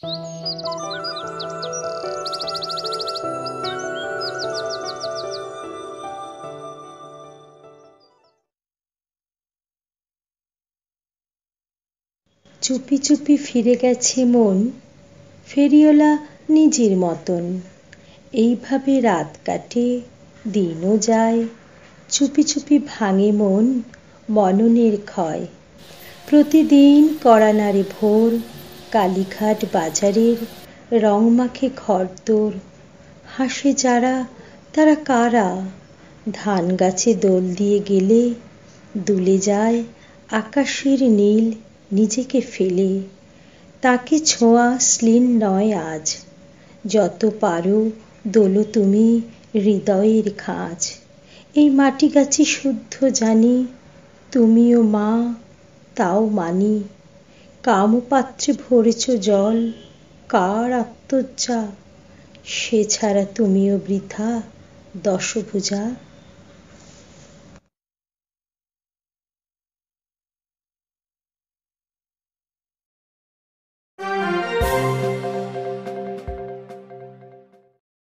চুপি চুপি ফিরে গেছে মন ফেরিওলা নিজের মতন এইভাবে রাত কাটে দিনও যায় চুপি চুপি ভাঙে মন মননের ক্ষয় প্রতিদিন কড়া নারী ভোর কালীঘাট বাজারের রংমাখে ঘরদোর হাসে যারা তারা কারা ধান গাছে দোল দিয়ে গেলে দুলে যায় আকাশের নীল নিজেকে ফেলে তাকে ছোঁয়া শ্লীন নয় আজ যত পারো দোলো তুমি হৃদয়ের খাঁজ এই মাটি গাছি শুদ্ধ জানি তুমিও মা তাও মানি কামপাত্রে ভরেছ জল কার আত্মজ্জা সে ছাড়া তুমিও বৃথা দশভুজা